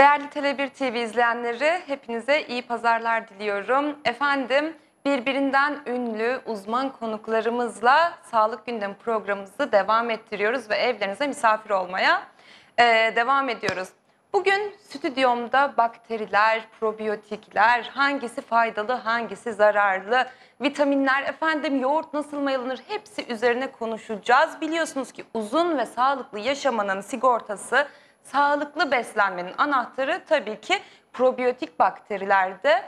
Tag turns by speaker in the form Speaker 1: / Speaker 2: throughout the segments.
Speaker 1: Değerli Tele1 TV izleyenleri hepinize iyi pazarlar diliyorum. Efendim birbirinden ünlü uzman konuklarımızla Sağlık Gündemi programımızı devam ettiriyoruz ve evlerinize misafir olmaya e, devam ediyoruz. Bugün stüdyomda bakteriler, probiyotikler, hangisi faydalı, hangisi zararlı, vitaminler, efendim yoğurt nasıl mayalanır hepsi üzerine konuşacağız. Biliyorsunuz ki uzun ve sağlıklı yaşamanın sigortası Sağlıklı beslenmenin anahtarı tabii ki probiyotik bakterilerde.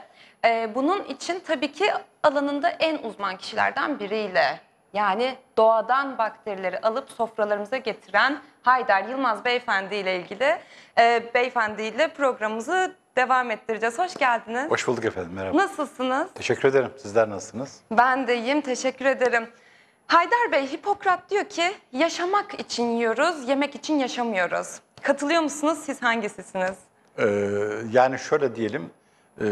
Speaker 1: Ee, bunun için tabii ki alanında en uzman kişilerden biriyle yani doğadan bakterileri alıp sofralarımıza getiren Haydar Yılmaz Beyefendi ile ilgili e, beyefendi ile programımızı devam ettireceğiz. Hoş geldiniz.
Speaker 2: Hoş bulduk efendim. Merhaba.
Speaker 1: Nasılsınız?
Speaker 2: Teşekkür ederim. Sizler nasılsınız?
Speaker 1: Ben de iyiyim. Teşekkür ederim. Haydar Bey, Hipokrat diyor ki yaşamak için yiyoruz, yemek için yaşamıyoruz. Katılıyor musunuz? Siz hangisisiniz? Ee,
Speaker 2: yani şöyle diyelim, e,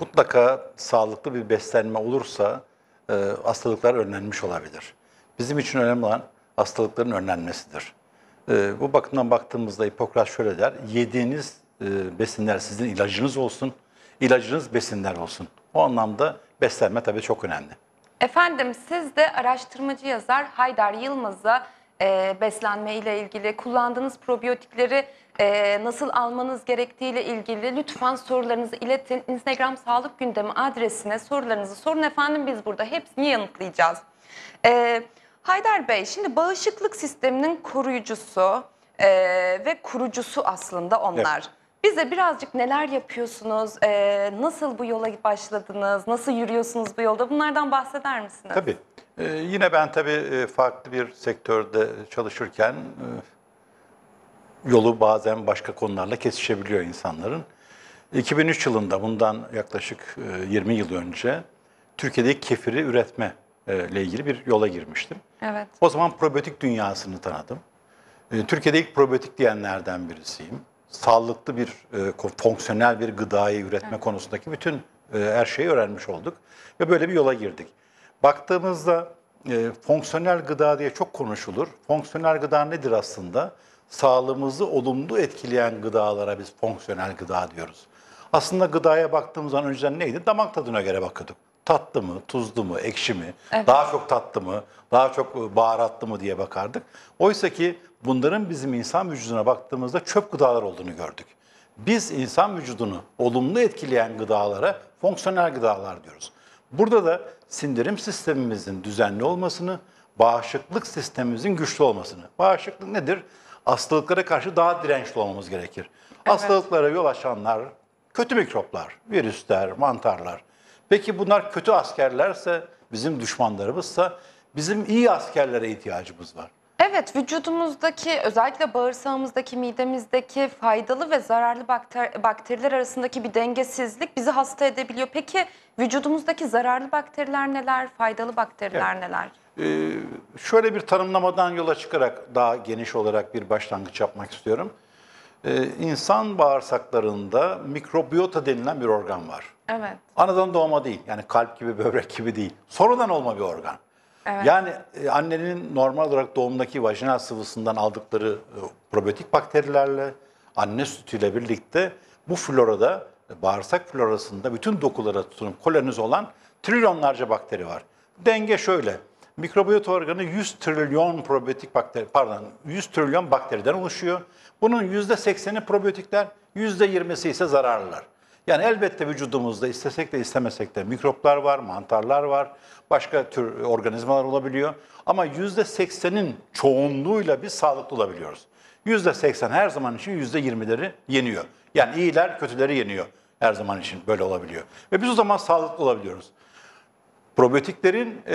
Speaker 2: mutlaka sağlıklı bir beslenme olursa e, hastalıklar önlenmiş olabilir. Bizim için önemli olan hastalıkların önlenmesidir. E, bu bakımdan baktığımızda Hipokrat şöyle der, yediğiniz e, besinler sizin ilacınız olsun, ilacınız besinler olsun. O anlamda beslenme tabii çok önemli.
Speaker 1: Efendim siz de araştırmacı yazar Haydar Yılmaz'a e, beslenme ile ilgili, kullandığınız probiyotikleri e, nasıl almanız gerektiğiyle ilgili lütfen sorularınızı iletin. Instagram Sağlık Gündemi adresine sorularınızı sorun efendim biz burada hepsini yanıtlayacağız. E, Haydar Bey şimdi bağışıklık sisteminin koruyucusu e, ve kurucusu aslında onlar. Evet. Bize birazcık neler yapıyorsunuz, e, nasıl bu yola başladınız, nasıl yürüyorsunuz bu yolda bunlardan bahseder misiniz? Tabii.
Speaker 2: Ee, yine ben tabii e, farklı bir sektörde çalışırken e, yolu bazen başka konularla kesişebiliyor insanların. 2003 yılında bundan yaklaşık 20 e, yıl önce Türkiye'deki kefiri üretme ile ilgili bir yola girmiştim. Evet. O zaman probiyotik dünyasını tanıdım. Türkiye'de ilk probiyotik diyenlerden birisiyim. Sağlıklı bir, fonksiyonel bir gıdayı üretme evet. konusundaki bütün her şeyi öğrenmiş olduk. Ve böyle bir yola girdik. Baktığımızda e, fonksiyonel gıda diye çok konuşulur. Fonksiyonel gıda nedir aslında? Sağlığımızı olumlu etkileyen gıdalara biz fonksiyonel gıda diyoruz. Aslında gıdaya baktığımız zaman önceden neydi? Damak tadına göre bakıyorduk. Tatlı mı, tuzlu mu, ekşi mi, evet. daha çok tatlı mı, daha çok e, baharatlı mı diye bakardık. Oysa ki bunların bizim insan vücuduna baktığımızda çöp gıdalar olduğunu gördük. Biz insan vücudunu olumlu etkileyen gıdalara fonksiyonel gıdalar diyoruz. Burada da sindirim sistemimizin düzenli olmasını, bağışıklık sistemimizin güçlü olmasını. Bağışıklık nedir? Hastalıklara karşı daha dirençli olmamız gerekir. Evet. Hastalıklara yol açanlar kötü mikroplar, virüsler, mantarlar. Peki bunlar kötü askerlerse, bizim düşmanlarımızsa bizim iyi askerlere ihtiyacımız var.
Speaker 1: Evet, vücudumuzdaki özellikle bağırsağımızdaki, midemizdeki faydalı ve zararlı bakter bakteriler arasındaki bir dengesizlik bizi hasta edebiliyor. Peki Vücudumuzdaki zararlı bakteriler neler, faydalı bakteriler evet. neler?
Speaker 2: Ee, şöyle bir tanımlamadan yola çıkarak daha geniş olarak bir başlangıç yapmak istiyorum. Ee, insan bağırsaklarında mikrobiyota denilen bir organ var. Evet. Anadan doğma değil. Yani kalp gibi, böbrek gibi değil. Sonradan olma bir organ. Evet. Yani e, annenin normal olarak doğumdaki vajinal sıvısından aldıkları e, probiyotik bakterilerle, anne sütüyle birlikte bu florada bağırsak florasında bütün dokulara tutunup koloniz olan trilyonlarca bakteri var. Denge şöyle. mikrobiyot organı 100 trilyon probiyotik bakteri, pardon 100 trilyon bakteriden oluşuyor. Bunun %80'i probiyotikler, %20'si ise zararlılar. Yani elbette vücudumuzda istesek de istemesek de mikroplar var, mantarlar var, başka tür organizmalar olabiliyor. Ama %80'in çoğunluğuyla biz sağlıklı olabiliyoruz. %80 her zaman için %20'leri yeniyor. Yani iyiler kötüleri yeniyor her zaman için böyle olabiliyor. Ve biz o zaman sağlıklı olabiliyoruz. Probiyotiklerin e,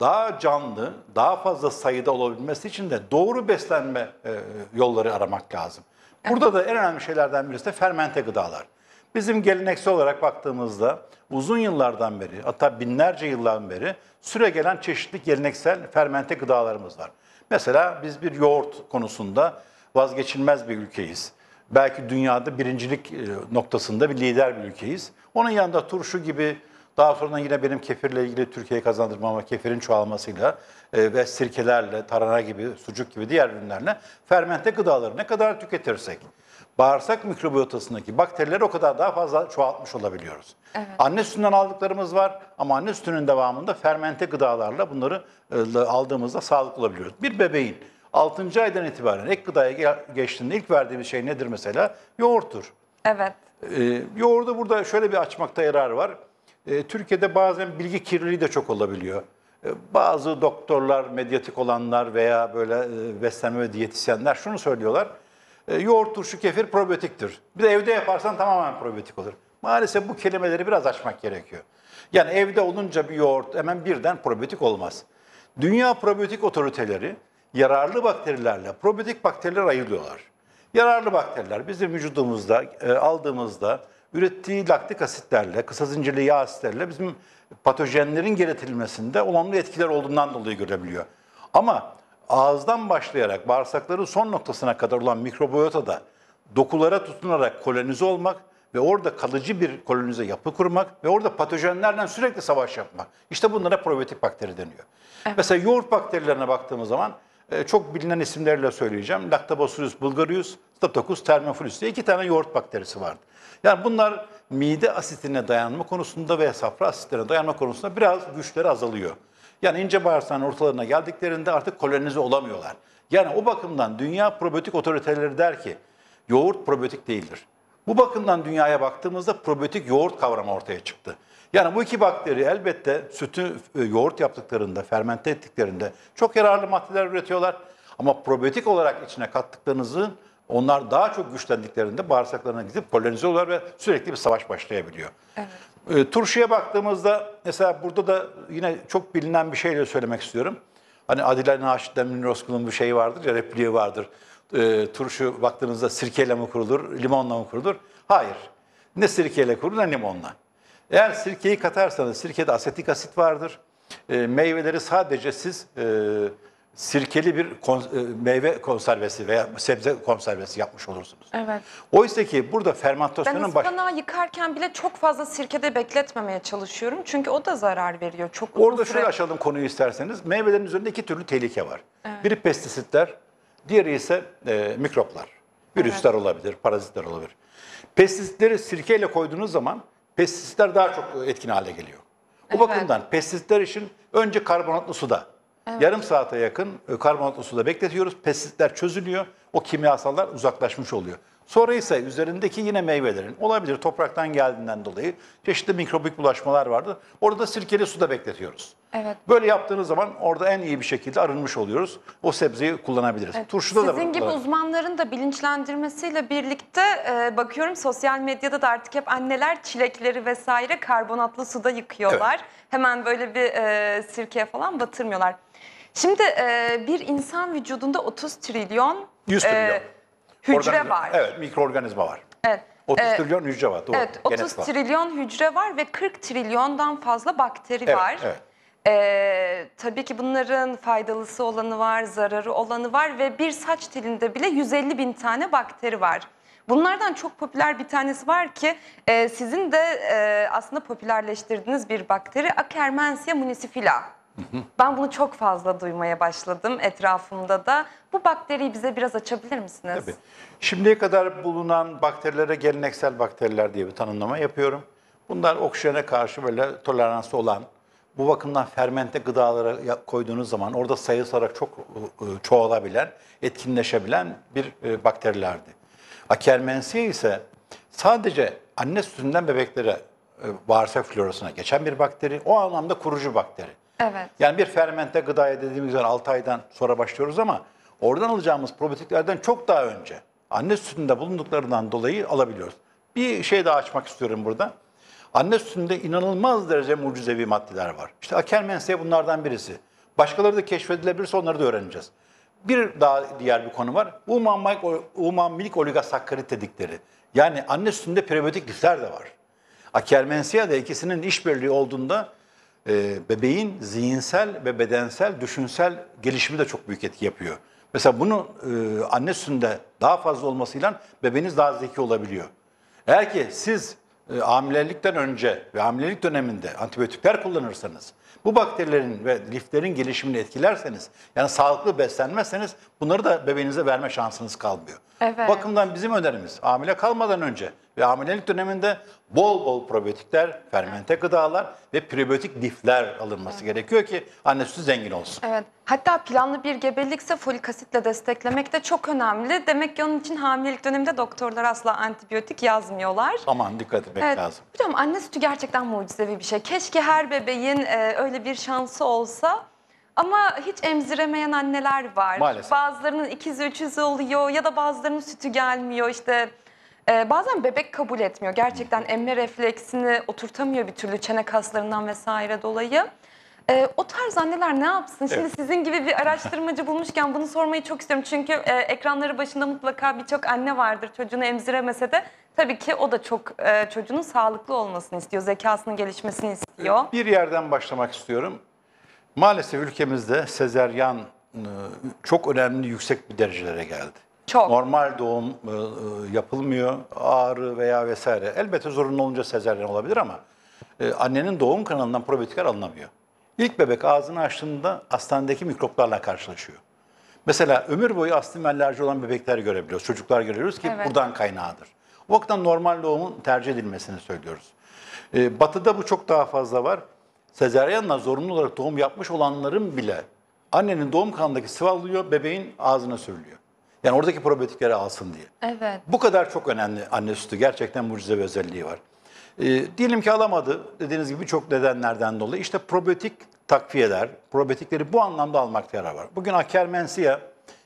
Speaker 2: daha canlı, daha fazla sayıda olabilmesi için de doğru beslenme e, yolları aramak lazım. Burada da en önemli şeylerden birisi de fermente gıdalar. Bizim geleneksel olarak baktığımızda uzun yıllardan beri, hatta binlerce yıldan beri süre gelen çeşitli geleneksel fermente gıdalarımız var. Mesela biz bir yoğurt konusunda vazgeçilmez bir ülkeyiz belki dünyada birincilik e, noktasında bir lider bir ülkeyiz. Onun yanında turşu gibi daha sonra yine benim kefirle ilgili Türkiye'ye kazandırmama, kefirin çoğalmasıyla e, ve sirkelerle, tarhana gibi, sucuk gibi diğer ürünlerle fermente gıdaları ne kadar tüketirsek bağırsak mikrobiyotasındaki bakterileri o kadar daha fazla çoğaltmış olabiliyoruz. Evet. Anne sütünden aldıklarımız var ama anne sütünün devamında fermente gıdalarla bunları e, aldığımızda sağlıklı olabiliyoruz. Bir bebeğin 6. aydan itibaren ek gıdaya geçtiğinde ilk verdiğimiz şey nedir mesela? Yoğurttur. Evet. Ee, yoğurdu burada şöyle bir açmakta yarar var. Ee, Türkiye'de bazen bilgi kirliliği de çok olabiliyor. Ee, bazı doktorlar, medyatik olanlar veya böyle e, beslenme ve diyetisyenler şunu söylüyorlar. E, ee, yoğurt, turşu, kefir probiyotiktir. Bir de evde yaparsan tamamen probiyotik olur. Maalesef bu kelimeleri biraz açmak gerekiyor. Yani evde olunca bir yoğurt hemen birden probiyotik olmaz. Dünya probiyotik otoriteleri yararlı bakterilerle probiyotik bakteriler ayırıyorlar. Yararlı bakteriler bizim vücudumuzda e, aldığımızda ürettiği laktik asitlerle, kısa zincirli yağ asitlerle bizim patojenlerin geritilmesinde olumlu etkiler olduğundan dolayı görebiliyor. Ama ağızdan başlayarak bağırsakların son noktasına kadar olan da dokulara tutunarak kolonize olmak ve orada kalıcı bir kolonize yapı kurmak ve orada patojenlerle sürekli savaş yapmak. İşte bunlara probiyotik bakteri deniyor. Evet. Mesela yoğurt bakterilerine baktığımız zaman ee, çok bilinen isimlerle söyleyeceğim. Lactobacillus bulgarius, Staphylococcus thermophilus diye iki tane yoğurt bakterisi vardı. Yani bunlar mide asitine dayanma konusunda ve safra asitlerine dayanma konusunda biraz güçleri azalıyor. Yani ince bağırsakların ortalarına geldiklerinde artık kolonize olamıyorlar. Yani o bakımdan dünya probiyotik otoriteleri der ki yoğurt probiyotik değildir. Bu bakımdan dünyaya baktığımızda probiyotik yoğurt kavramı ortaya çıktı. Yani bu iki bakteri elbette sütü e, yoğurt yaptıklarında, fermente ettiklerinde çok yararlı maddeler üretiyorlar. Ama probiyotik olarak içine kattıklarınızın onlar daha çok güçlendiklerinde bağırsaklarına gidip polinize oluyorlar ve sürekli bir savaş başlayabiliyor. Evet. E, turşuya baktığımızda mesela burada da yine çok bilinen bir şeyle söylemek istiyorum. Hani Adile Naşit'ten Münir bir şeyi vardır ya repliği vardır. E, turşu baktığınızda sirkeyle mi kurulur, limonla mı kurulur? Hayır. Ne sirkeyle kurulur ne limonla. Eğer sirkeyi katarsanız sirkede asetik asit vardır. E, meyveleri sadece siz e, sirkeli bir kon, e, meyve konservesi veya sebze konservesi yapmış olursunuz. Evet. Oysa ki burada fermentasyonun başı. Ben
Speaker 1: ıspanağı baş... yıkarken bile çok fazla sirkede bekletmemeye çalışıyorum. Çünkü o da zarar veriyor. Çok Orada süre... şöyle
Speaker 2: açalım konuyu isterseniz. Meyvelerin üzerinde iki türlü tehlike var. Evet. Biri pestisitler, diğeri ise e, mikroplar. Virüsler evet. olabilir, parazitler olabilir. Pestisitleri sirkeyle koyduğunuz zaman pestisitler daha çok etkin hale geliyor. Bu evet. bakımdan pestisitler için önce karbonatlı suda evet. yarım saate yakın e, karbonatlı suda bekletiyoruz. Pestisitler çözülüyor. O kimyasallar uzaklaşmış oluyor. Sonra ise üzerindeki yine meyvelerin olabilir topraktan geldiğinden dolayı çeşitli mikrobik bulaşmalar vardı. Orada sirkeli suda bekletiyoruz. Evet. Böyle yaptığınız zaman orada en iyi bir şekilde arınmış oluyoruz. O sebzeyi kullanabiliriz. Evet. Turşuda Sizin da Sizin gibi
Speaker 1: uzmanların da bilinçlendirmesiyle birlikte e, bakıyorum sosyal medyada da artık hep anneler çilekleri vesaire karbonatlı suda yıkıyorlar. Evet. Hemen böyle bir e, sirkeye falan batırmıyorlar. Şimdi e, bir insan vücudunda 30 trilyon 100 e, trilyon. E, hücre var. Evet,
Speaker 2: mikroorganizma var.
Speaker 1: Evet. 30 ee, trilyon
Speaker 2: hücre var. Doğru. Evet, 30 Genetik trilyon
Speaker 1: hücre var ve 40 trilyondan fazla bakteri evet, var. Evet. Ee, tabii ki bunların faydalısı olanı var, zararı olanı var ve bir saç dilinde bile 150 bin tane bakteri var. Bunlardan çok popüler bir tanesi var ki e, sizin de e, aslında popülerleştirdiğiniz bir bakteri Akkermansia municipula. Ben bunu çok fazla duymaya başladım etrafımda da. Bu bakteriyi bize biraz açabilir misiniz? Tabii.
Speaker 2: Şimdiye kadar bulunan bakterilere geleneksel bakteriler diye bir tanımlama yapıyorum. Bunlar oksijene karşı böyle toleransı olan, bu bakımdan fermente gıdalara koyduğunuz zaman orada sayısı olarak çok ıı, ıı, çoğalabilen, etkinleşebilen bir ıı, bakterilerdi. Akermensiye ise sadece anne sütünden bebeklere bağırsak florasına geçen bir bakteri, o anlamda kurucu bakteri. Evet. Yani bir fermente gıdaya dediğimiz üzere 6 aydan sonra başlıyoruz ama oradan alacağımız probiyotiklerden çok daha önce anne sütünde bulunduklarından dolayı alabiliyoruz. Bir şey daha açmak istiyorum burada. Anne sütünde inanılmaz derece mucizevi maddeler var. İşte akermense bunlardan birisi. Başkaları da keşfedilebilirse onları da öğreneceğiz. Bir daha diğer bir konu var. Uman milik oligosakkarit dedikleri. Yani anne sütünde prebiyotik lifler de var. Akermensia da ikisinin işbirliği olduğunda ee, bebeğin zihinsel ve bedensel, düşünsel gelişimi de çok büyük etki yapıyor. Mesela bunu e, anne sütünde daha fazla olmasıyla bebeğiniz daha zeki olabiliyor. Eğer ki siz e, hamilelikten önce ve hamilelik döneminde antibiyotikler kullanırsanız, bu bakterilerin ve liflerin gelişimini etkilerseniz, yani sağlıklı beslenmezseniz bunları da bebeğinize verme şansınız kalmıyor.
Speaker 1: Evet. Bakımdan
Speaker 2: bizim önerimiz hamile kalmadan önce ve hamilelik döneminde bol bol probiyotikler, fermente gıdalar ve prebiyotik lifler alınması gerekiyor ki anne sütü zengin olsun.
Speaker 1: Evet. Hatta planlı bir gebelikse folik asitle desteklemek de çok önemli. Demek ki onun için hamilelik döneminde doktorlar asla antibiyotik yazmıyorlar.
Speaker 2: Aman dikkat etmek Evet. lazım.
Speaker 1: Hocam anne sütü gerçekten mucizevi bir şey. Keşke her bebeğin e, öyle bir şansı olsa. Ama hiç emziremeyen anneler var. Maalesef. Bazılarının ikizi üçüzü oluyor ya da bazılarının sütü gelmiyor işte. E, bazen bebek kabul etmiyor. Gerçekten emme refleksini oturtamıyor bir türlü çene kaslarından vesaire dolayı. Ee, o tarz anneler ne yapsın? Şimdi Evet. sizin gibi bir araştırmacı bulmuşken bunu sormayı çok istiyorum. Çünkü e, ekranları başında mutlaka birçok anne vardır çocuğunu emziremese de. Tabii ki o da çok e, çocuğunun sağlıklı olmasını istiyor, zekasının gelişmesini istiyor.
Speaker 2: Bir yerden başlamak istiyorum. Maalesef ülkemizde sezeryan e, çok önemli yüksek bir derecelere geldi. Çok. Normal doğum e, e, yapılmıyor, ağrı veya vesaire. Elbette zorunlu olunca sezeryan olabilir ama annenin doğum kanalından probiyotikler alınamıyor. İlk bebek ağzını açtığında hastanedeki mikroplarla karşılaşıyor. Mesela ömür boyu astım alerji olan bebekler görebiliyoruz, çocuklar görüyoruz ki evet. buradan kaynağıdır. O baktan normal doğumun tercih edilmesini söylüyoruz. Batı'da bu çok daha fazla var sezeryanla zorunlu olarak doğum yapmış olanların bile annenin doğum kanındaki sıvı alıyor, bebeğin ağzına sürülüyor. Yani oradaki probiyotikleri alsın diye. Evet. Bu kadar çok önemli anne sütü. Gerçekten mucize bir özelliği var. E, diyelim ki alamadı dediğiniz gibi çok nedenlerden dolayı. İşte probiyotik takviyeler, probiyotikleri bu anlamda almakta yarar var. Bugün Akermensia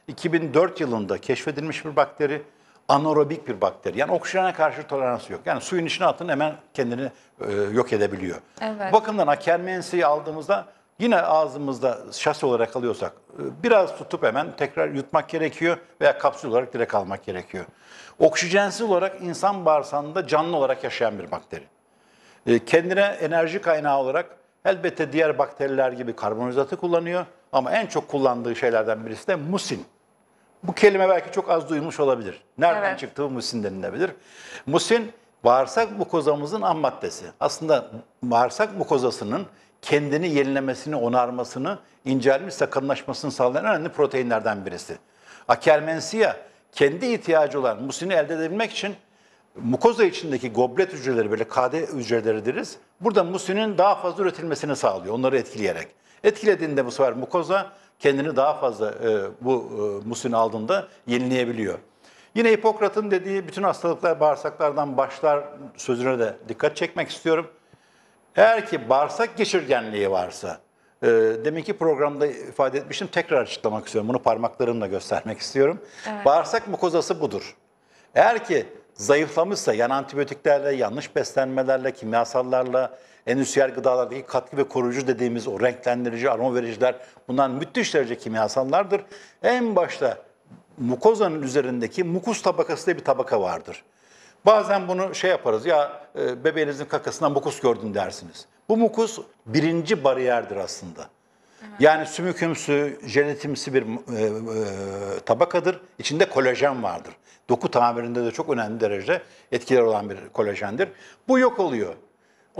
Speaker 2: 2004 yılında keşfedilmiş bir bakteri anaerobik bir bakteri. Yani oksijene karşı toleransı yok. Yani suyun içine atın hemen kendini e, yok edebiliyor. Evet. Bu bakımdan akermensiyi aldığımızda yine ağzımızda şase olarak alıyorsak e, biraz tutup hemen tekrar yutmak gerekiyor veya kapsül olarak direkt almak gerekiyor. Oksijensiz olarak insan bağırsağında canlı olarak yaşayan bir bakteri. E, kendine enerji kaynağı olarak elbette diğer bakteriler gibi karbonhidratı kullanıyor ama en çok kullandığı şeylerden birisi de musin. Bu kelime belki çok az duymuş olabilir. Nereden evet. çıktı bu musin denilebilir. Musin bağırsak mukozamızın ham maddesi. Aslında bağırsak mukozasının kendini yenilemesini, onarmasını, incelmiş sakınlaşmasını sağlayan önemli proteinlerden birisi. Akermensiya kendi ihtiyacı olan musini elde edebilmek için mukoza içindeki goblet hücreleri böyle KD hücreleri deriz. Burada musinin daha fazla üretilmesini sağlıyor onları etkileyerek. Etkilediğinde bu sefer mukoza kendini daha fazla e, bu e, musin aldığında yenileyebiliyor. Yine Hipokrat'ın dediği bütün hastalıklar bağırsaklardan başlar sözüne de dikkat çekmek istiyorum. Eğer ki bağırsak geçirgenliği varsa, e, demek ki programda ifade etmişim tekrar açıklamak istiyorum. Bunu parmaklarımla göstermek istiyorum. Evet. Bağırsak mukozası budur. Eğer ki zayıflamışsa yani antibiyotiklerle, yanlış beslenmelerle, kimyasallarla, endüstriyel gıdalardaki katkı ve koruyucu dediğimiz o renklendirici, aroma vericiler bunlar müthiş derece kimyasallardır. En başta mukozanın üzerindeki mukus tabakası diye bir tabaka vardır. Bazen bunu şey yaparız ya e, bebeğinizin kakasından mukus gördün dersiniz. Bu mukus birinci bariyerdir aslında. Yani sümükümsü, jelatimsi bir e, e, tabakadır. İçinde kolajen vardır. Doku tamirinde de çok önemli derecede etkiler olan bir kolajendir. Bu yok oluyor.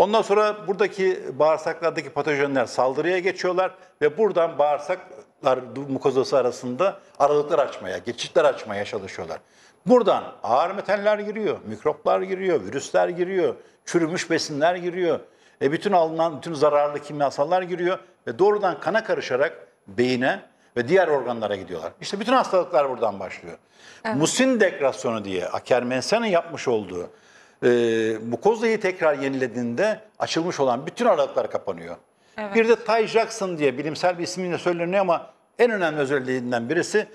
Speaker 2: Ondan sonra buradaki bağırsaklardaki patojenler saldırıya geçiyorlar ve buradan bağırsaklar mukozası arasında aralıklar açmaya, geçitler açmaya çalışıyorlar. Buradan ağır metaller giriyor, mikroplar giriyor, virüsler giriyor, çürümüş besinler giriyor. E bütün alınan bütün zararlı kimyasallar giriyor ve doğrudan kana karışarak beyine ve diğer organlara gidiyorlar. İşte bütün hastalıklar buradan başlıyor. Evet. Musin dekrasyonu diye Akermensen'in yapmış olduğu e, mukozayı tekrar yenilediğinde açılmış olan bütün aralıklar kapanıyor. Evet. Bir de Ty Jackson diye bilimsel bir isminle söyleniyor ama en önemli özelliğinden birisi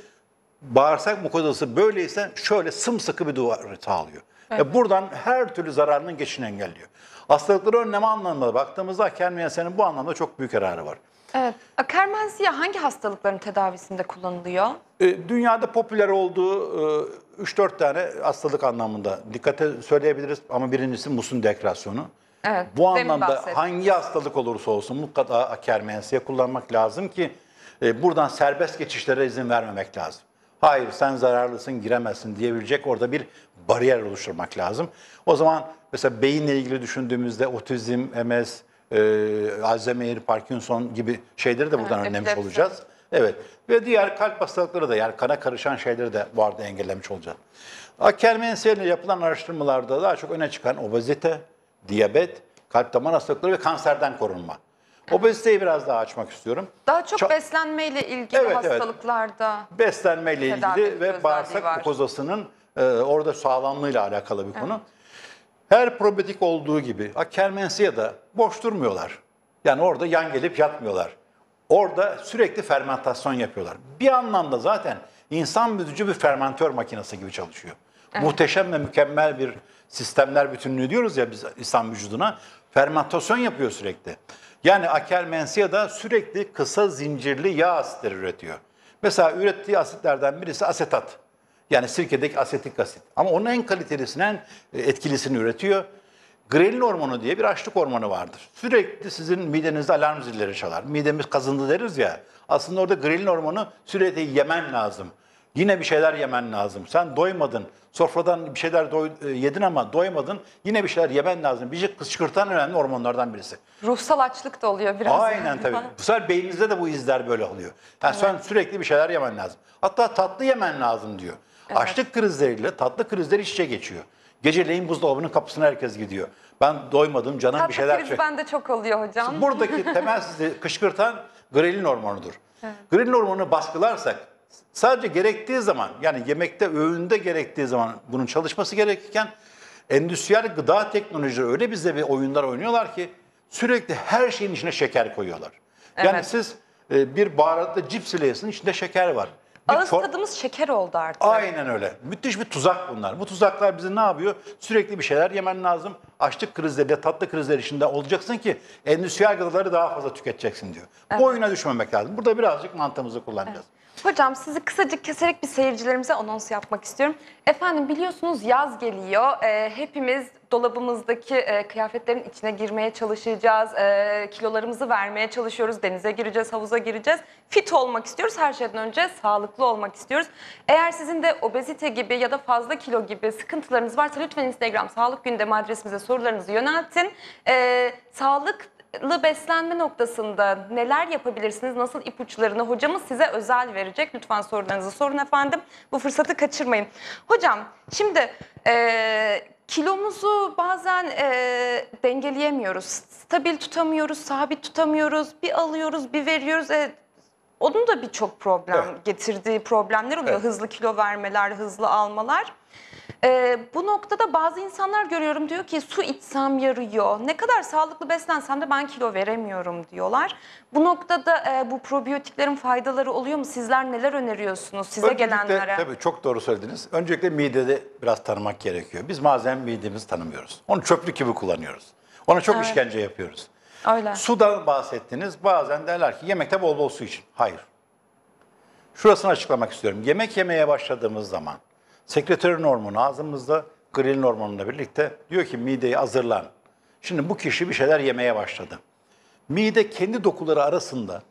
Speaker 2: bağırsak mukozası böyleyse şöyle sımsıkı bir duvar sağlıyor. E, evet. E buradan her türlü zararının geçişini engelliyor. Hastalıkları önleme anlamında baktığımızda akermensiyenin bu anlamda çok büyük yararı var.
Speaker 1: Evet. Akermensiye hangi hastalıkların tedavisinde kullanılıyor? E, dünyada
Speaker 2: popüler olduğu e, 3-4 tane hastalık anlamında dikkate söyleyebiliriz ama birincisi musun dekrasyonu. Evet, Bu anlamda hangi hastalık olursa olsun mutlaka akermensiye kullanmak lazım ki e, buradan serbest geçişlere izin vermemek lazım. Hayır sen zararlısın giremezsin diyebilecek orada bir bariyer oluşturmak lazım. O zaman mesela beyinle ilgili düşündüğümüzde otizm, MS, e, Alzheimer, Parkinson gibi şeyleri de buradan evet, önlemiş epilepsi. olacağız. Evet. Ve diğer kalp hastalıkları da yani kana karışan şeyleri de bu arada engellemiş olacağız. Akermenseyle yapılan araştırmalarda daha çok öne çıkan obezite, diyabet, kalp damar hastalıkları ve kanserden korunma. Obeziteyi biraz daha açmak istiyorum.
Speaker 1: Daha çok Ça beslenmeyle ilgili evet, hastalıklarda.
Speaker 2: Evet. Beslenmeyle ilgili ve bağırsak var. mukozasının e, orada sağlamlığıyla alakalı bir evet. konu. Her probiyotik olduğu gibi akermensiye de boş durmuyorlar. Yani orada yan gelip yatmıyorlar. Orada sürekli fermentasyon yapıyorlar. Bir anlamda zaten insan vücudu bir fermentör makinesi gibi çalışıyor. Evet. Muhteşem ve mükemmel bir sistemler bütünlüğü diyoruz ya biz insan vücuduna. Fermentasyon yapıyor sürekli. Yani akermensiya da sürekli kısa zincirli yağ asitleri üretiyor. Mesela ürettiği asitlerden birisi asetat. Yani sirkedeki asetik asit. Ama onun en kalitelisini, en etkilisini üretiyor. Grelin hormonu diye bir açlık hormonu vardır. Sürekli sizin midenizde alarm zilleri çalar. Midemiz kazındı deriz ya. Aslında orada grelin hormonu sürekli yemen lazım. Yine bir şeyler yemen lazım. Sen doymadın. Sofradan bir şeyler doy, e, yedin ama doymadın. Yine bir şeyler yemen lazım. Bizi kışkırtan önemli hormonlardan birisi.
Speaker 1: Ruhsal açlık da oluyor biraz. Aynen yani. tabii.
Speaker 2: Bu sefer beyninizde de bu izler böyle oluyor. Yani evet. sen sürekli bir şeyler yemen lazım. Hatta tatlı yemen lazım diyor. Evet. Açlık krizleriyle tatlı krizler iç içe geçiyor. Geceleyin buzdolabının kapısına herkes gidiyor. Ben doymadım canım Tatlı bir şeyler... Tatlı kriz
Speaker 1: bende çok oluyor hocam. Şimdi buradaki temel
Speaker 2: sizi kışkırtan grelin hormonudur. Evet. Grelin hormonunu baskılarsak sadece gerektiği zaman yani yemekte öğünde gerektiği zaman bunun çalışması gerekirken endüstriyel gıda teknolojileri öyle bizde bir oyunlar oynuyorlar ki sürekli her şeyin içine şeker koyuyorlar. Evet. Yani siz e, bir baharatlı cips ilesinin içinde şeker var.
Speaker 1: Bir Ağız tadımız şeker
Speaker 2: oldu artık. Aynen öyle. Müthiş bir tuzak bunlar. Bu tuzaklar bizi ne yapıyor? Sürekli bir şeyler yemen lazım. Açlık krizleriyle, tatlı krizler içinde olacaksın ki endüstriyel gıdaları daha fazla tüketeceksin diyor. Evet. Bu oyuna düşmemek lazım. Burada birazcık mantığımızı kullanacağız.
Speaker 1: Hocam sizi kısacık keserek bir seyircilerimize anons yapmak istiyorum. Efendim biliyorsunuz yaz geliyor. E, hepimiz dolabımızdaki e, kıyafetlerin içine girmeye çalışacağız. E, kilolarımızı vermeye çalışıyoruz. Denize gireceğiz, havuza gireceğiz. Fit olmak istiyoruz. Her şeyden önce sağlıklı olmak istiyoruz. Eğer sizin de obezite gibi ya da fazla kilo gibi sıkıntılarınız varsa lütfen Instagram sağlık gündemi adresimize sorularınızı yöneltin. E, sağlık beslenme noktasında neler yapabilirsiniz? Nasıl ipuçlarını hocamız size özel verecek. Lütfen sorularınızı sorun efendim. Bu fırsatı kaçırmayın. Hocam şimdi e, kilomuzu bazen e, dengeleyemiyoruz. Stabil tutamıyoruz, sabit tutamıyoruz. Bir alıyoruz, bir veriyoruz. E, onun da birçok problem evet. getirdiği problemler oluyor. Evet. Hızlı kilo vermeler, hızlı almalar. E, bu noktada bazı insanlar görüyorum diyor ki su içsem yarıyor. Ne kadar sağlıklı beslensem de ben kilo veremiyorum diyorlar. Bu noktada e, bu probiyotiklerin faydaları oluyor mu? Sizler neler öneriyorsunuz size Öncelikle, gelenlere? Tabii
Speaker 2: çok doğru söylediniz. Öncelikle midede biraz tanımak gerekiyor. Biz bazen midemizi tanımıyoruz. Onu çöplük gibi kullanıyoruz. Ona çok evet. işkence yapıyoruz. Öyle. Sudan bahsettiniz. Bazen derler ki yemekte bol bol su için. Hayır. Şurasını açıklamak istiyorum. Yemek yemeye başladığımız zaman Sekreterin hormonu ağzımızda, grelin hormonuyla birlikte diyor ki mideyi hazırlan. Şimdi bu kişi bir şeyler yemeye başladı. Mide kendi dokuları arasında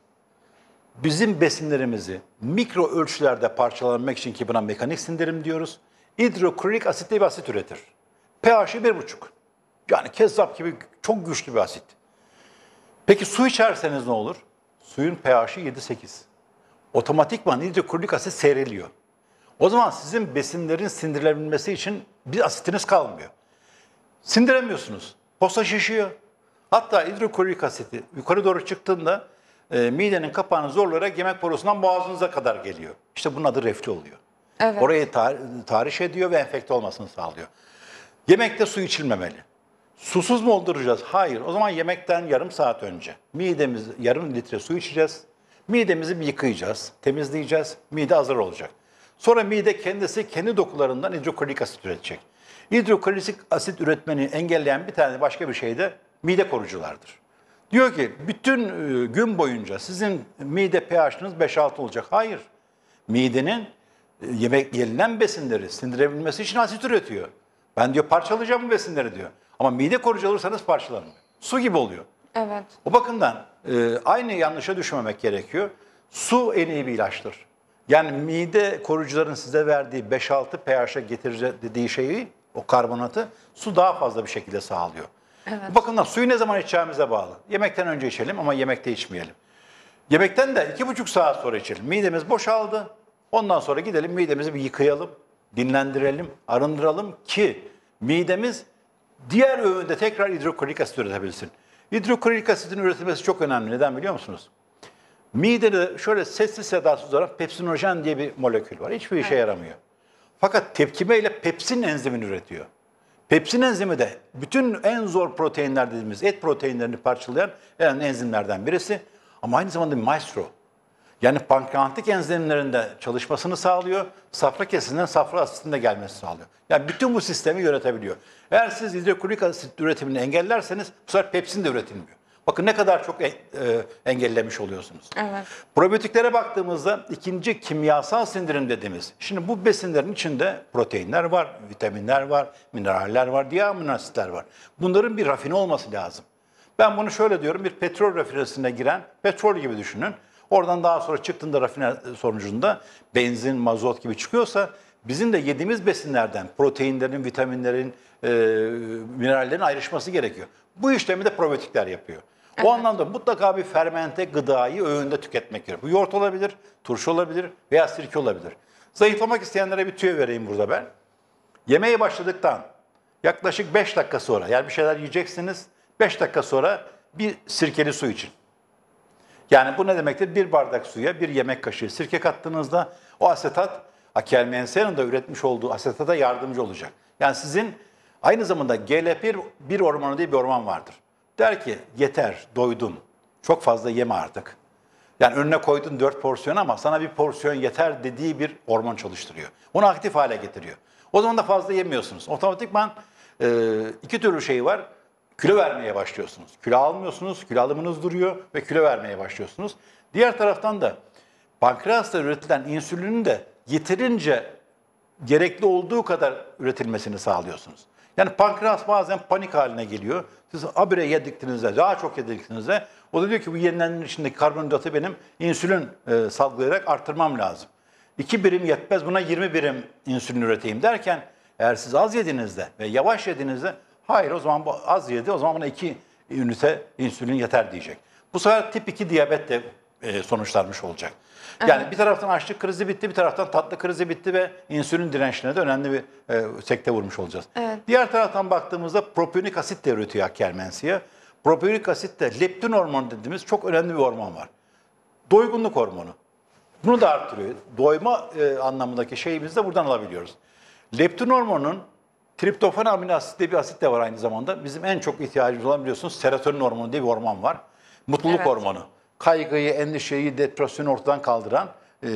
Speaker 2: bizim besinlerimizi mikro ölçülerde parçalanmak için ki buna mekanik sindirim diyoruz. Hidroklorik asit diye bir asit üretir. pH'i 1,5. Yani kezzap gibi çok güçlü bir asit. Peki su içerseniz ne olur? Suyun pH'i 7-8. Otomatikman hidroklorik asit seyreliyor. O zaman sizin besinlerin sindirilebilmesi için bir asitiniz kalmıyor. Sindiremiyorsunuz. Posa şişiyor. Hatta hidroklorik asiti yukarı doğru çıktığında e, midenin kapağını zorlayarak yemek borusundan boğazınıza kadar geliyor. İşte bunun adı reflü oluyor. Evet. Orayı tar tahriş ediyor ve enfekte olmasını sağlıyor. Yemekte su içilmemeli. Susuz mu olduracağız? Hayır. O zaman yemekten yarım saat önce midemiz yarım litre su içeceğiz. Midemizi bir yıkayacağız, temizleyeceğiz. Mide hazır olacak. Sonra mide kendisi kendi dokularından hidroklorik asit üretecek. Hidroklorik asit üretmeni engelleyen bir tane başka bir şey de mide koruculardır. Diyor ki bütün e, gün boyunca sizin mide pH'ınız 5-6 olacak. Hayır. Midenin e, yemek yenilen besinleri sindirebilmesi için asit üretiyor. Ben diyor parçalayacağım bu besinleri diyor. Ama mide korucu olursanız parçalanmıyor. Su gibi oluyor. Evet. O bakımdan e, aynı yanlışa düşmemek gerekiyor. Su en iyi bir ilaçtır. Yani mide korucuların size verdiği 5-6 pH'e getirecek dediği şeyi, o karbonatı su daha fazla bir şekilde sağlıyor. Evet. Bu suyu ne zaman içeceğimize bağlı. Yemekten önce içelim ama yemekte içmeyelim. Yemekten de 2,5 saat sonra içelim. Midemiz boşaldı. Ondan sonra gidelim midemizi bir yıkayalım, dinlendirelim, arındıralım ki midemiz diğer öğünde tekrar hidroklorik asit üretebilsin. Hidroklorik asitin üretilmesi çok önemli. Neden biliyor musunuz? Midede şöyle sessiz sedasız olan pepsinojen diye bir molekül var. Hiçbir işe evet. yaramıyor. Fakat tepkimeyle pepsin enzimini üretiyor. Pepsin enzimi de bütün en zor proteinler dediğimiz et proteinlerini parçalayan en enzimlerden birisi. Ama aynı zamanda maestro. Yani pankreatik enzimlerinde çalışmasını sağlıyor, safra kesinden safra asitinde gelmesini sağlıyor. Yani bütün bu sistemi yönetebiliyor. Eğer siz hidroklorik asit üretimini engellerseniz bu sefer pepsin de üretilmiyor. Bakın ne kadar çok e, e, engellemiş oluyorsunuz. Evet. Probiyotiklere baktığımızda ikinci kimyasal sindirim dediğimiz. Şimdi bu besinlerin içinde proteinler var, vitaminler var, mineraller var, diğer aminoasitler var. Bunların bir rafine olması lazım. Ben bunu şöyle diyorum, bir petrol rafinesine giren petrol gibi düşünün. Oradan daha sonra çıktığında rafine sonucunda benzin, mazot gibi çıkıyorsa bizim de yediğimiz besinlerden proteinlerin, vitaminlerin, e, minerallerin ayrışması gerekiyor. Bu işlemi de probiyotikler yapıyor. Evet. O anlamda mutlaka bir fermente gıdayı öğünde tüketmek gerekiyor. Bu yoğurt olabilir, turşu olabilir veya sirke olabilir. Zayıflamak isteyenlere bir tüyo vereyim burada ben. Yemeğe başladıktan yaklaşık 5 dakika sonra, yani bir şeyler yiyeceksiniz, 5 dakika sonra bir sirkeli su için. Yani bu ne demektir? Bir bardak suya bir yemek kaşığı sirke kattığınızda o asetat Akelmenserin de üretmiş olduğu asetata yardımcı olacak. Yani sizin aynı zamanda glp bir ormanı diye bir orman vardır. Der ki yeter, doydun Çok fazla yeme artık. Yani önüne koydun dört porsiyon ama sana bir porsiyon yeter dediği bir hormon çalıştırıyor. Onu aktif hale getiriyor. O zaman da fazla yemiyorsunuz. Otomatikman e, iki türlü şey var. Kilo vermeye başlıyorsunuz. Kilo almıyorsunuz, kilo alımınız duruyor ve kilo vermeye başlıyorsunuz. Diğer taraftan da pankreasla üretilen insülinin de yeterince gerekli olduğu kadar üretilmesini sağlıyorsunuz. Yani pankreas bazen panik haline geliyor. Siz abire yediktiğinizde, daha çok yediktiğinizde o da diyor ki bu yenilenin içindeki karbonhidratı benim insülin e, salgılayarak artırmam lazım. 2 birim yetmez buna 20 birim insülin üreteyim derken eğer siz az yediğinizde ve yavaş yediğinizde hayır o zaman bu az yedi o zaman buna 2 ünite insülin yeter diyecek. Bu sefer tip 2 diyabet de e, sonuçlanmış olacak. Yani bir taraftan açlık krizi bitti, bir taraftan tatlı krizi bitti ve insülin dirençine de önemli bir e, sekte vurmuş olacağız. Evet. Diğer taraftan baktığımızda propionik asit de üretiyor Akkermensiye. Propionik asit de leptin hormonu dediğimiz çok önemli bir hormon var. Doygunluk hormonu. Bunu da arttırıyor. Doyma e, anlamındaki şeyimizi de buradan alabiliyoruz. Leptin hormonunun triptofan amino asit diye bir asit de var aynı zamanda. Bizim en çok ihtiyacımız olan biliyorsunuz serotonin hormonu diye bir hormon var. Mutluluk Evet. hormonu kaygıyı, endişeyi, depresyonu ortadan kaldıran e,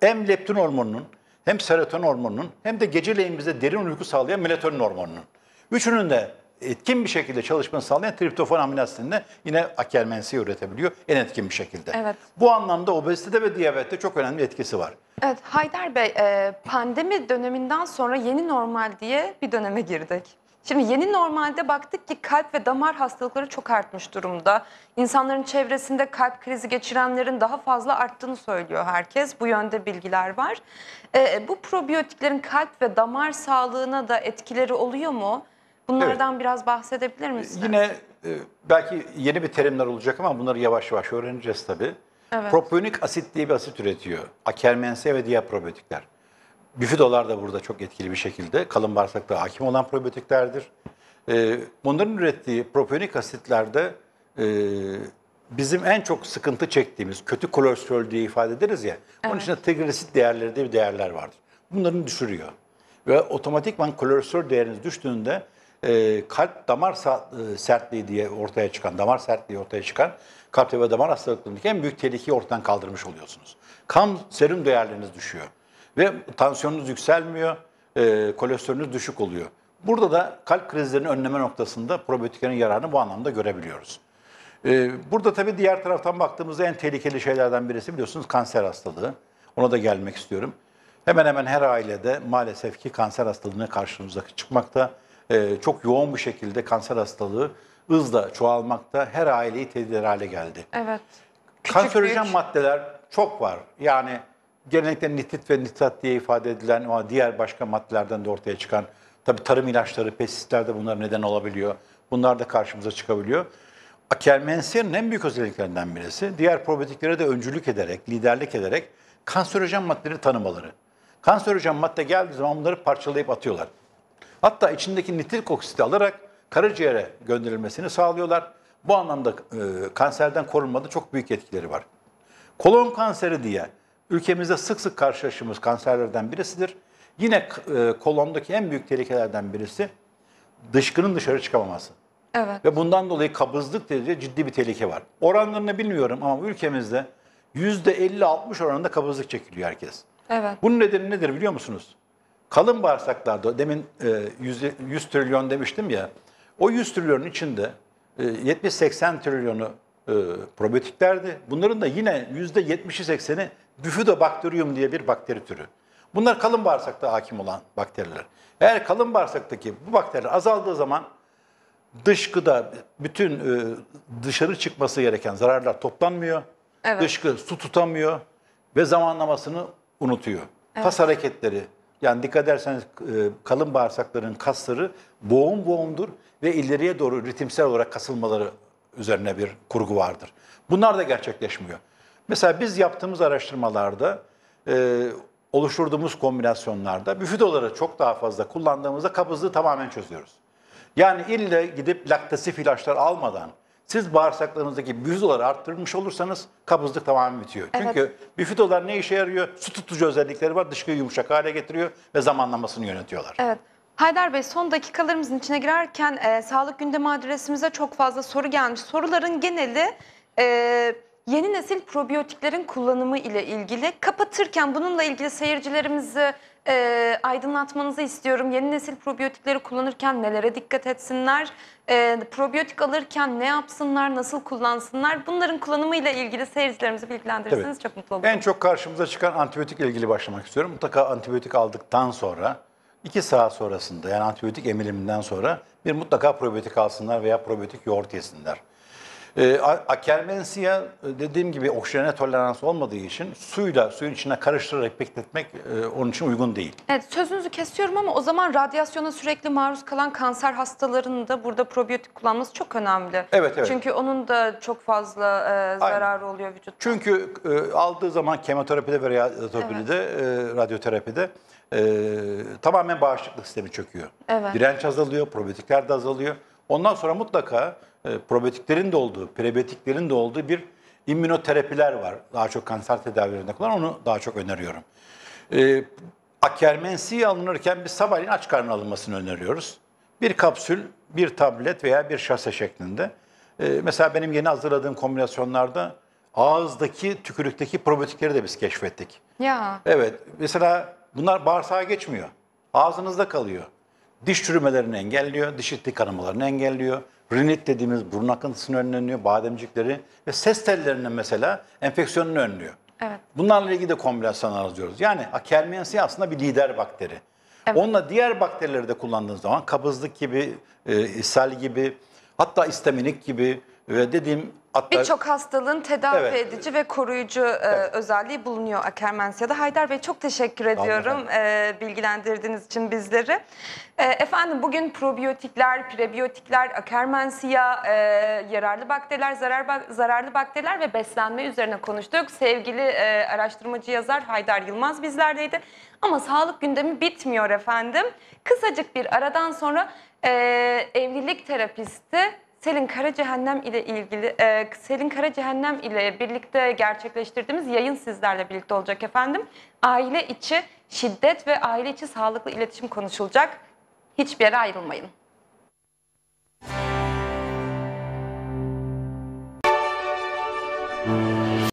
Speaker 2: hem leptin hormonunun hem serotonin hormonunun hem de geceleyin bize derin uyku sağlayan melatonin hormonunun. Üçünün de etkin bir şekilde çalışmasını sağlayan triptofan aminasitinde yine akermensiye üretebiliyor en etkin bir şekilde. Evet. Bu anlamda obezitede ve diyabette çok önemli etkisi var.
Speaker 1: Evet Haydar Bey e, pandemi döneminden sonra yeni normal diye bir döneme girdik. Şimdi yeni normalde baktık ki kalp ve damar hastalıkları çok artmış durumda. İnsanların çevresinde kalp krizi geçirenlerin daha fazla arttığını söylüyor herkes. Bu yönde bilgiler var. E, bu probiyotiklerin kalp ve damar sağlığına da etkileri oluyor mu? Bunlardan evet. biraz bahsedebilir ee, misiniz? Yine
Speaker 2: e, belki yeni bir terimler olacak ama bunları yavaş yavaş öğreneceğiz tabii. Evet. Propionik asit diye bir asit üretiyor. Akermense ve diğer probiyotikler. Büfidolar da burada çok etkili bir şekilde kalın bağırsakta hakim olan probiyotiklerdir. E, bunların ürettiği propiyonik asitlerde e, bizim en çok sıkıntı çektiğimiz kötü kolesterol diye ifade ederiz ya. Evet. Onun içinde trigliserit değerleri diye bir değerler vardır. Bunların düşürüyor. Ve otomatikman kolesterol değeriniz düştüğünde e, kalp damar e, sertliği diye ortaya çıkan, damar sertliği ortaya çıkan kalp ve damar hastalıklarındaki en büyük tehlikeyi ortadan kaldırmış oluyorsunuz. Kan serum değerleriniz düşüyor. Ve tansiyonunuz yükselmiyor, e, kolesterolünüz düşük oluyor. Burada da kalp krizlerini önleme noktasında probiyotiklerin yararını bu anlamda görebiliyoruz. E, burada tabii diğer taraftan baktığımızda en tehlikeli şeylerden birisi biliyorsunuz kanser hastalığı. Ona da gelmek istiyorum. Hemen hemen her ailede maalesef ki kanser hastalığına karşımıza çıkmakta. E, çok yoğun bir şekilde kanser hastalığı hızla çoğalmakta. Her aileyi tehdit hale geldi. Evet. Kanserojen maddeler çok var. Yani genellikle nitrit ve nitrat diye ifade edilen ama diğer başka maddelerden de ortaya çıkan tabi tarım ilaçları, pestisitler de bunlar neden olabiliyor. Bunlar da karşımıza çıkabiliyor. Akermensiyenin en büyük özelliklerinden birisi diğer probiotiklere de öncülük ederek, liderlik ederek kanserojen maddeleri tanımaları. Kanserojen madde geldiği zaman bunları parçalayıp atıyorlar. Hatta içindeki nitrik oksiti alarak karaciğere gönderilmesini sağlıyorlar. Bu anlamda e, kanserden korunmada çok büyük etkileri var. Kolon kanseri diye ülkemizde sık sık karşılaştığımız kanserlerden birisidir. Yine e, kolondaki en büyük tehlikelerden birisi dışkının dışarı çıkamaması. Evet. Ve bundan dolayı kabızlık dediği ciddi bir tehlike var. Oranlarını bilmiyorum ama ülkemizde %50-60 oranında kabızlık çekiliyor herkes. Evet. Bunun nedeni nedir biliyor musunuz? Kalın bağırsaklarda demin e, 100, trilyon demiştim ya. O 100 trilyonun içinde 70-80 e, trilyonu e, probiyotiklerdi. Bunların da yine 70 80'i Büfidobakteriyum diye bir bakteri türü. Bunlar kalın bağırsakta hakim olan bakteriler. Eğer kalın bağırsaktaki bu bakteriler azaldığı zaman dışkıda bütün e, dışarı çıkması gereken zararlar toplanmıyor. Evet. Dışkı su tutamıyor ve zamanlamasını unutuyor. Evet. Kas hareketleri yani dikkat ederseniz e, kalın bağırsakların kasları boğum boğumdur ve ileriye doğru ritimsel olarak kasılmaları üzerine bir kurgu vardır. Bunlar da gerçekleşmiyor. Mesela biz yaptığımız araştırmalarda e, oluşturduğumuz kombinasyonlarda büfidoları çok daha fazla kullandığımızda kabızlığı tamamen çözüyoruz. Yani ille gidip laktasif ilaçlar almadan siz bağırsaklarınızdaki büfidoları arttırmış olursanız kabızlık tamamen bitiyor. Evet. Çünkü büfidolar ne işe yarıyor? Su tutucu özellikleri var. Dışkıyı yumuşak hale getiriyor ve zamanlamasını yönetiyorlar.
Speaker 1: Evet. Haydar Bey son dakikalarımızın içine girerken e, sağlık gündemi adresimize çok fazla soru gelmiş. Soruların geneli e, yeni nesil probiyotiklerin kullanımı ile ilgili kapatırken bununla ilgili seyircilerimizi e, aydınlatmanızı istiyorum. Yeni nesil probiyotikleri kullanırken nelere dikkat etsinler? E, probiyotik alırken ne yapsınlar? Nasıl kullansınlar? Bunların kullanımı ile ilgili seyircilerimizi bilgilendirirseniz çok mutlu olurum. En çok
Speaker 2: karşımıza çıkan antibiyotik ile ilgili başlamak istiyorum. Mutlaka antibiyotik aldıktan sonra 2 saat sonrasında yani antibiyotik emiliminden sonra bir mutlaka probiyotik alsınlar veya probiyotik yoğurt yesinler. E, Akermensia e, dediğim gibi oksijene tolerans olmadığı için suyla suyun içine karıştırarak bekletmek e, onun için uygun değil.
Speaker 1: Evet sözünüzü kesiyorum ama o zaman radyasyona sürekli maruz kalan kanser hastalarının da burada probiyotik kullanması çok önemli. Evet evet. Çünkü onun da çok fazla e, zararı oluyor vücutta.
Speaker 2: Çünkü e, aldığı zaman kemoterapide ve radyoterapide, evet. e, radyoterapide e, tamamen bağışıklık sistemi çöküyor. Evet. Direnç azalıyor, probiyotikler de azalıyor. Ondan sonra mutlaka e, probiyotiklerin de olduğu, prebiyotiklerin de olduğu bir immünoterapiler var. Daha çok kanser tedavilerinde kullanılan onu daha çok öneriyorum. E, akermensi alınırken bir sabahleyin aç karnına alınmasını öneriyoruz. Bir kapsül, bir tablet veya bir şase şeklinde. E, mesela benim yeni hazırladığım kombinasyonlarda ağızdaki, tükürükteki probiyotikleri de biz keşfettik.
Speaker 1: Ya. Evet.
Speaker 2: Mesela bunlar bağırsağa geçmiyor. Ağzınızda kalıyor. Diş çürümelerini engelliyor, diş iti kanamalarını engelliyor. Rinit dediğimiz burun akıntısını önleniyor, bademcikleri ve ses tellerinin mesela enfeksiyonunu önlüyor. Evet. Bunlarla ilgili de kombinasyon arıyoruz. Yani Akermensi aslında bir lider bakteri. Evet. Onunla diğer bakterileri de kullandığınız zaman kabızlık gibi, e, ishal gibi, hatta isteminik gibi ve dediğim Hatta Birçok
Speaker 1: hastalığın tedavi Evet. edici ve koruyucu e, özelliği bulunuyor Akermensya'da. Haydar Bey çok teşekkür ediyorum e, bilgilendirdiğiniz için bizleri. E, efendim bugün probiyotikler, prebiyotikler, Akermensiya, e, yararlı bakteriler, zarar bak- zararlı bakteriler ve beslenme üzerine konuştuk. Sevgili e, araştırmacı yazar Haydar Yılmaz bizlerdeydi. Ama sağlık gündemi bitmiyor efendim. Kısacık bir aradan sonra e, evlilik terapisti Selin Kara Cehennem ile ilgili e, Selin Kara Cehennem ile birlikte gerçekleştirdiğimiz yayın sizlerle birlikte olacak efendim. Aile içi şiddet ve aile içi sağlıklı iletişim konuşulacak. Hiçbir yere ayrılmayın.